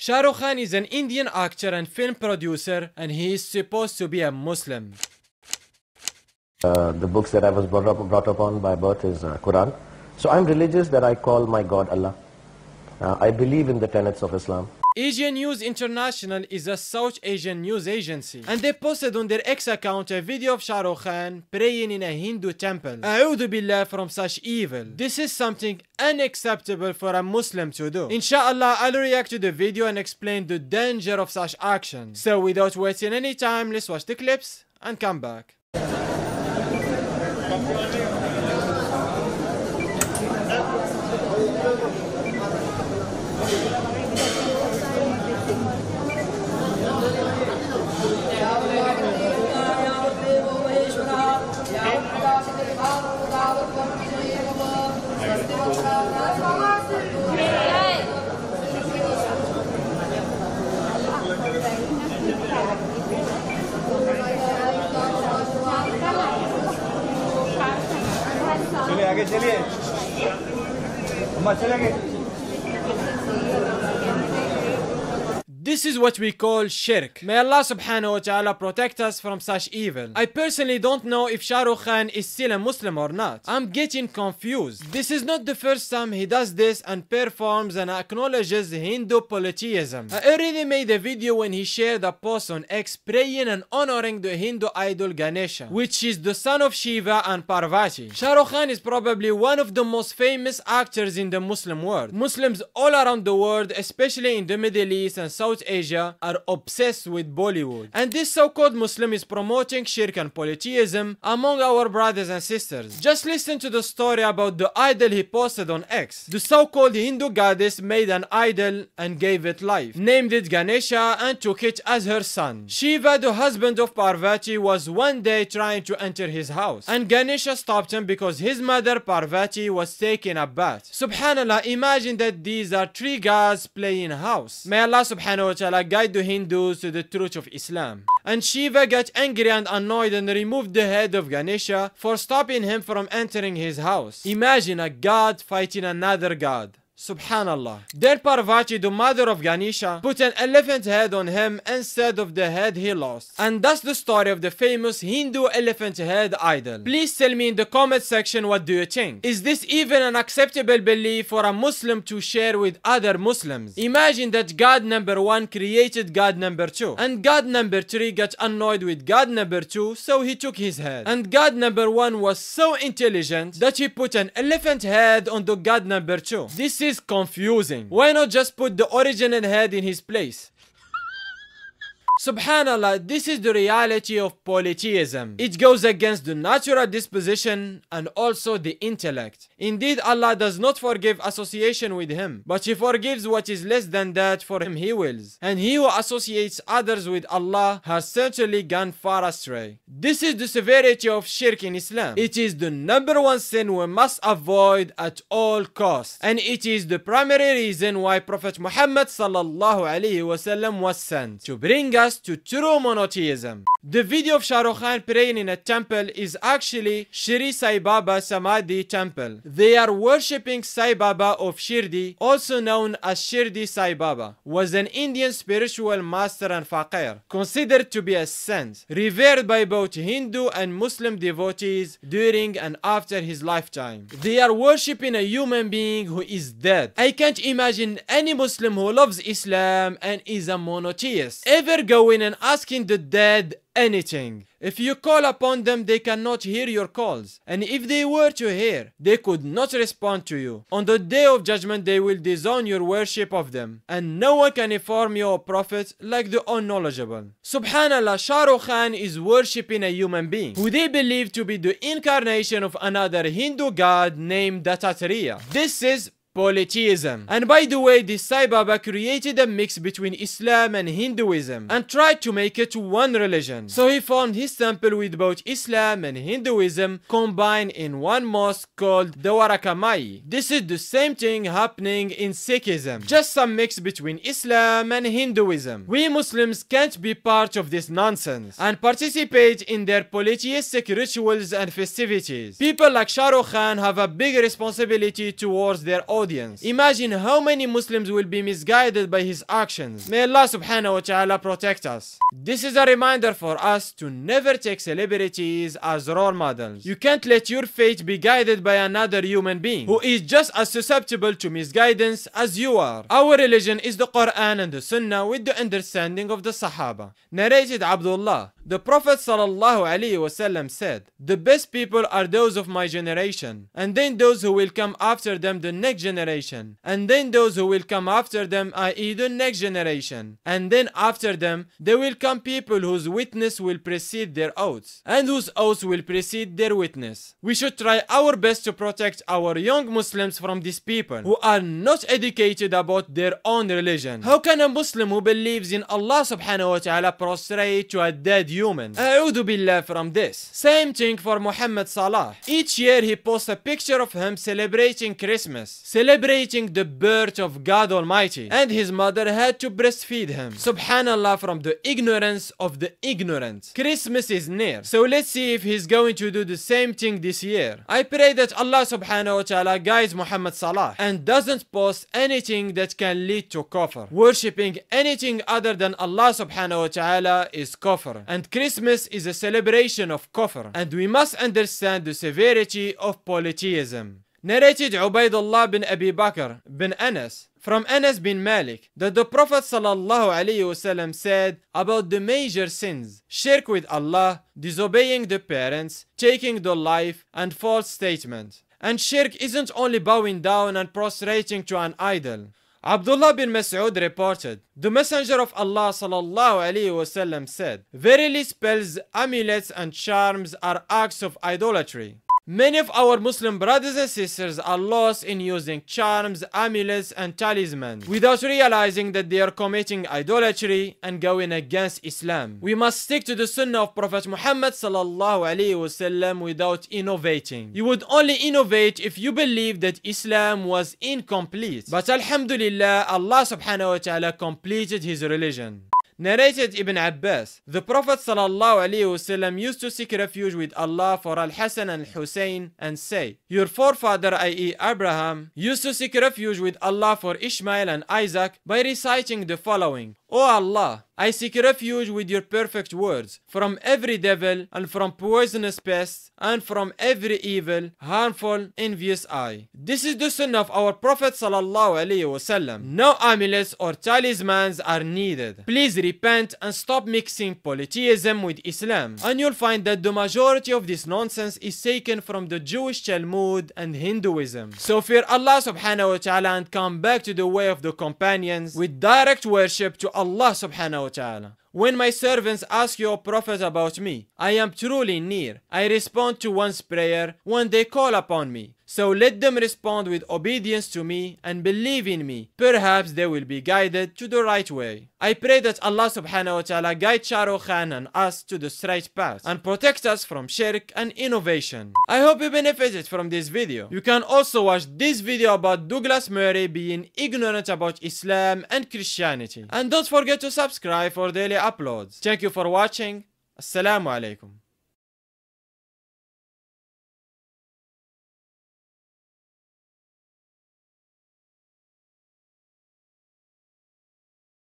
Shah Rukh Khan is an Indian actor and film producer and he is supposed to be a Muslim. Uh, the books that I was brought up, brought up on by birth is uh, Quran. So I'm religious that I call my God Allah. Uh, I believe in the tenets of Islam. Asia News International is a South Asian news agency and they posted on their X account a video of Shah Rukh Khan praying in a Hindu temple. A'udhu Billah from such evil. This is something unacceptable for a Muslim to do. Inshallah, I'll react to the video and explain the danger of such action. So without wasting any time, let's watch the clips and come back. आगे चलिए हम चलेंगे This is what we call shirk. May Allah subhanahu wa ta'ala protect us from such evil. I personally don't know if Shah Rukh Khan is still a Muslim or not. I'm getting confused. This is not the first time he does this and performs and acknowledges Hindu polytheism. I already made a video when he shared a post on X praying and honoring the Hindu idol Ganesha, which is the son of Shiva and Parvati. Shah Rukh Khan is probably one of the most famous actors in the Muslim world. Muslims all around the world, especially in the Middle East and South Asia are obsessed with Bollywood. And this so-called Muslim is promoting shirk and polytheism among our brothers and sisters. Just listen to the story about the idol he posted on X. The so-called Hindu goddess made an idol and gave it life, named it Ganesha and took it as her son. Shiva, the husband of Parvati, was one day trying to enter his house. And Ganesha stopped him because his mother Parvati was taking a bath. Subhanallah, imagine that these are three guys playing house. May Allah subhanahu wa Ta'ala guide the Hindus to the truth of Islam. And Shiva got angry and annoyed and removed the head of Ganesha for stopping him from entering his house. Imagine a god fighting another god. Subhanallah. Then Parvati, the mother of Ganesha, put an elephant head on him instead of the head he lost. And that's the story of the famous Hindu elephant head idol. Please tell me in the comment section what do you think. Is this even an acceptable belief for a Muslim to share with other Muslims? Imagine that God number one created God number two. And God number three got annoyed with God number two, so he took his head. And God number one was so intelligent that he put an elephant head on the God number two. This is is confusing. Why not just put the origin and head in his place? Subhanallah, this is the reality of polytheism. It goes against the natural disposition and also the intellect. Indeed, Allah does not forgive association with Him, but He forgives what is less than that for Him He wills. And he who associates others with Allah has certainly gone far astray. This is the severity of shirk in Islam. It is the number one sin we must avoid at all costs. And it is the primary reason why Prophet Muhammad sallallahu alaihi wasallam was sent to bring us to true monotheism. The video of Shah Rukh Khan praying in a temple is actually Shri Sai Baba Samadhi temple. They are worshipping Sai Baba of Shirdi, also known as Shirdi Sai Baba, was an Indian spiritual master and faqir, considered to be a saint, revered by both Hindu and Muslim devotees during and after his lifetime. They are worshipping a human being who is dead. I can't imagine any Muslim who loves Islam and is a monotheist ever going and asking the dead anything. If you call upon them, they cannot hear your calls. And if they were to hear, they could not respond to you. On the day of judgment, they will disown your worship of them. And no one can inform you, prophets like the unknowledgeable. Subhanallah, Shah Rukh Khan is worshipping a human being, who they believe to be the incarnation of another Hindu god named Dattatreya. This is polytheism. And by the way, this Sai Baba created a mix between Islam and Hinduism and tried to make it one religion. So he formed his temple with both Islam and Hinduism combined in one mosque called Dwarakamai. This is the same thing happening in Sikhism, just some mix between Islam and Hinduism. We Muslims can't be part of this nonsense and participate in their polytheistic rituals and festivities. People like Shah Rukh Khan have a big responsibility towards their audience audience. Imagine how many Muslims will be misguided by his actions. May Allah subhanahu wa ta'ala protect us. This is a reminder for us to never take celebrities as role models. You can't let your fate be guided by another human being who is just as susceptible to misguidance as you are. Our religion is the Quran and the Sunnah with the understanding of the Sahaba. Narrated Abdullah, the Prophet sallallahu said, The best people are those of my generation and then those who will come after them the next generation generation. And then those who will come after them, i.e. the next generation. And then after them, there will come people whose witness will precede their oaths, and whose oaths will precede their witness. We should try our best to protect our young Muslims from these people, who are not educated about their own religion. How can a Muslim who believes in Allah subhanahu wa ta'ala prostrate to a dead human? A'udhu billah from this. Same thing for Muhammad Salah. Each year he posts a picture of him celebrating Christmas, celebrating the birth of God Almighty. And his mother had to breastfeed him. Subhanallah from the ignorance of the ignorant. Christmas is near. So let's see if he's going to do the same thing this year. I pray that Allah subhanahu wa ta'ala guides Muhammad Salah and doesn't post anything that can lead to kafir. Worshipping anything other than Allah subhanahu wa ta'ala is kafir. And Christmas is a celebration of kafir. And we must understand the severity of polytheism. Narrated Ubaidullah bin Abi Bakr bin Anas from Anas bin Malik that the Prophet ﷺ said about the major sins shirk with Allah, disobeying the parents, taking the life, and false statement. And shirk isn't only bowing down and prostrating to an idol. Abdullah bin Mas'ud reported, The Messenger of Allah وسلم, said, Verily spells, amulets and charms are acts of idolatry. Many of our Muslim brothers and sisters are lost in using charms, amulets, and talismans without realizing that they are committing idolatry and going against Islam. We must stick to the sunnah of Prophet Muhammad without innovating. You would only innovate if you believe that Islam was incomplete. But Alhamdulillah, Allah subhanahu wa ta'ala completed his religion. Narrated Ibn Abbas, the Prophet ﷺ used to seek refuge with Allah for Al-Hasan and Hussein and say, Your forefather, i.e. Abraham, used to seek refuge with Allah for Ishmael and Isaac by reciting the following, O Allah, I seek refuge with your perfect words from every devil and from poisonous pests and from every evil, harmful, envious eye. This is the sunnah of our Prophet wasallam. No amulets or talismans are needed. Please repent and stop mixing polytheism with Islam. And you'll find that the majority of this nonsense is taken from the Jewish Talmud and Hinduism. So fear Allah subhanahu wa ta'ala and come back to the way of the companions with direct worship to Allah subhanahu wa ta'ala. When my servants ask your prophet about me, I am truly near. I respond to one's prayer when they call upon me. So let them respond with obedience to me and believe in me. Perhaps they will be guided to the right way. I pray that Allah subhanahu wa ta'ala guide Charo Khan and us to the straight path and protect us from shirk and innovation. I hope you benefited from this video. You can also watch this video about Douglas Murray being ignorant about Islam and Christianity. And don't forget to subscribe for daily uploads. Thank you for watching. Assalamu alaikum.